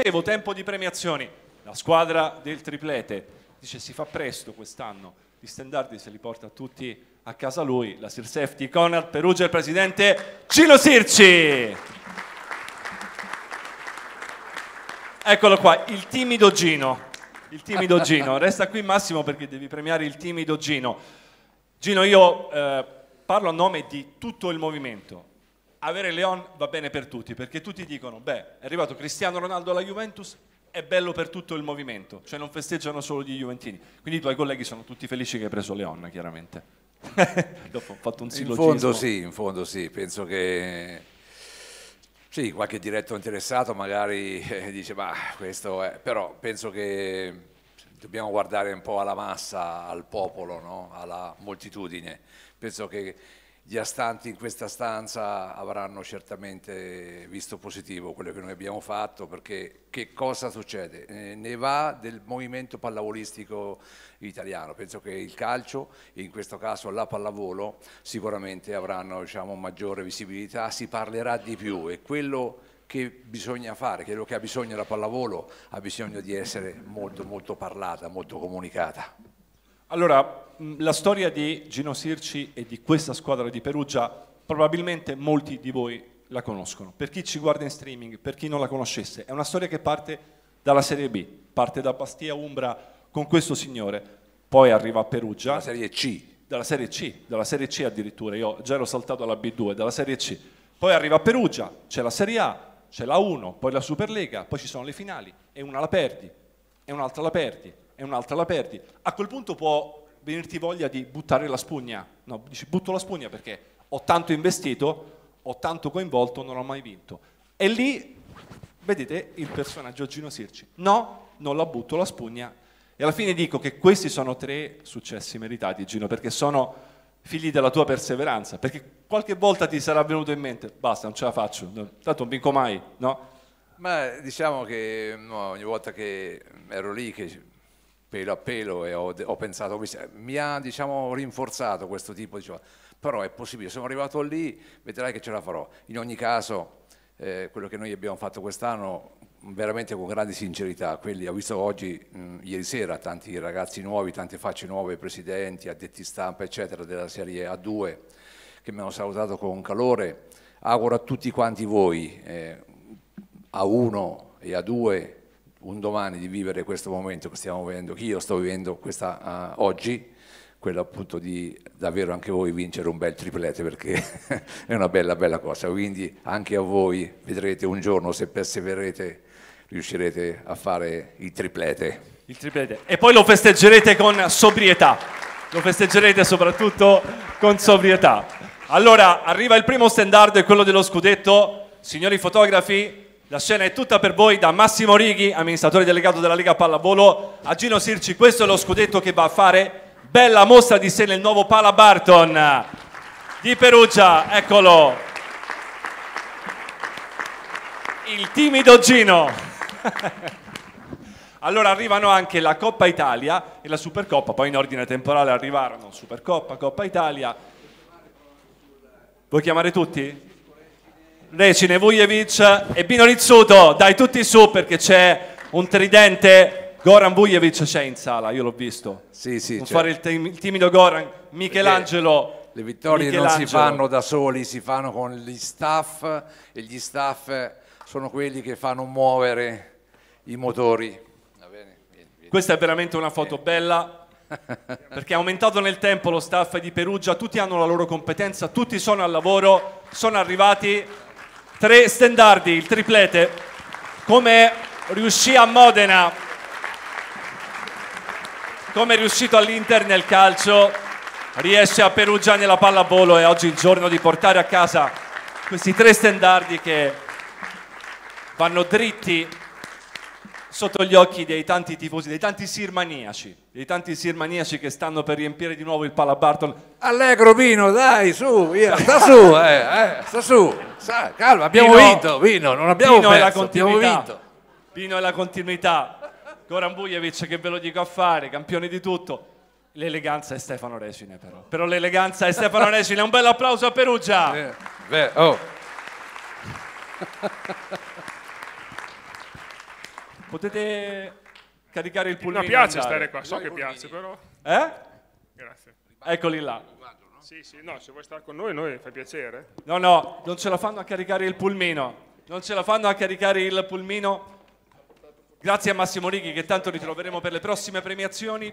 dicevo, tempo di premiazioni. La squadra del triplete. Dice si fa presto quest'anno, gli standardi se li porta tutti a casa lui, la Sir Safety Conrad Perugia, il presidente Gino Sirci. Eccolo qua, il timido Gino. Il timido Gino, resta qui Massimo perché devi premiare il timido Gino. Gino, io eh, parlo a nome di tutto il movimento, avere Leon va bene per tutti, perché tutti dicono, beh, è arrivato Cristiano Ronaldo alla Juventus, è bello per tutto il movimento, cioè non festeggiano solo gli Juventini. Quindi i tuoi colleghi sono tutti felici che hai preso Leon, chiaramente. Dopo ho fatto un sillogismo. In fondo sì, in fondo sì, penso che... Sì, qualche diretto interessato magari eh, dice, ma questo è... Però penso che dobbiamo guardare un po' alla massa, al popolo, no? alla moltitudine. Penso che gli astanti in questa stanza avranno certamente visto positivo quello che noi abbiamo fatto perché che cosa succede? Eh, ne va del movimento pallavolistico italiano, penso che il calcio in questo caso la pallavolo sicuramente avranno diciamo, maggiore visibilità, si parlerà di più e quello che bisogna fare, quello che ha bisogno la pallavolo ha bisogno di essere molto molto parlata, molto comunicata. Allora, mm, la storia di Gino Sirci e di questa squadra di Perugia probabilmente molti di voi la conoscono. Per chi ci guarda in streaming, per chi non la conoscesse, è una storia che parte dalla Serie B, parte da Bastia Umbra con questo signore, poi arriva a Perugia. La Serie C. Dalla Serie C, dalla Serie C addirittura, io già ero saltato alla B2, dalla Serie C. Poi arriva a Perugia, c'è la Serie A, c'è la 1, poi la Superlega, poi ci sono le finali e una la perdi, e un'altra la perdi, e un'altra la perdi. A quel punto può venirti voglia di buttare la spugna. No, dici butto la spugna perché ho tanto investito, ho tanto coinvolto, non ho mai vinto. E lì vedete il personaggio Gino Sirci. No, non la butto la spugna. E alla fine dico che questi sono tre successi meritati, Gino, perché sono figli della tua perseveranza, perché qualche volta ti sarà venuto in mente, basta, non ce la faccio, no, tanto non vinco mai, no? Ma diciamo che no, ogni volta che ero lì, che pelo a pelo e ho, ho pensato, mi ha diciamo, rinforzato questo tipo di... Diciamo, però è possibile, sono arrivato lì, vedrai che ce la farò. In ogni caso, eh, quello che noi abbiamo fatto quest'anno veramente con grande sincerità, quelli ho visto oggi, mh, mm, ieri sera, tanti ragazzi nuovi, tante facce nuove, presidenti, addetti stampa, eccetera, della serie A2, che mi hanno salutato con calore. Auguro a tutti quanti voi, eh, a uno e a due, un domani di vivere questo momento che stiamo vivendo, che io sto vivendo questa, uh, oggi, quello appunto di davvero anche voi vincere un bel triplete perché è una bella bella cosa, quindi anche a voi vedrete un giorno se persevererete riuscirete a fare il triplete. Il triplete e poi lo festeggerete con sobrietà, lo festeggerete soprattutto con sobrietà. Allora arriva il primo standard, quello dello scudetto, signori fotografi, la scena è tutta per voi da Massimo Righi, amministratore delegato della Lega Pallavolo, a Gino Sirci. Questo è lo scudetto che va a fare bella mostra di sé nel nuovo Pala Barton di Perugia. Eccolo. Il timido Gino. Allora arrivano anche la Coppa Italia e la Supercoppa, poi in ordine temporale arrivarono Supercoppa, Coppa Italia. Vuoi chiamare tutti? Recine, Vujevic e Bino Rizzuto, dai tutti su perché c'è un tridente, Goran Vujevic c'è in sala, io l'ho visto. Sì, sì. Non c'è. fare il, tim- il, timido Goran, Michelangelo. Le vittorie non si fanno da soli, si fanno con gli staff e gli staff sono quelli che fanno muovere i motori. Questa è veramente una foto bella perché è aumentato nel tempo lo staff di Perugia, tutti hanno la loro competenza, tutti sono al lavoro, sono arrivati Tre Stendardi, il triplete, come riuscì a Modena, come è riuscito all'Inter nel calcio, riesce a Perugia nella pallavolo e oggi è il giorno di portare a casa questi tre Stendardi che vanno dritti sotto gli occhi dei tanti tifosi, dei tanti sirmaniaci i tanti sirmaniaci che stanno per riempire di nuovo il palabarton. Allegro Vino, dai, su, via, sta su, eh, eh, sta su, sta, calma, abbiamo Pino, vinto, Vino, non abbiamo Pino perso, abbiamo vinto. Pino è la continuità, Goran Bujevic che ve lo dico a fare, campione di tutto. L'eleganza è Stefano Resine però, però l'eleganza è Stefano Resine, un bel applauso a Perugia. Eh, beh, oh. Potete caricare il pulmino. Mi piace stare qua, so che piace però. Eh? Grazie. Eccoli là. Sì, sì, no, se vuoi stare con noi, noi fai piacere. No, no, non ce la fanno a caricare il pulmino. Non ce la fanno a caricare il pulmino. Grazie a Massimo Righi che tanto ritroveremo per le prossime premiazioni.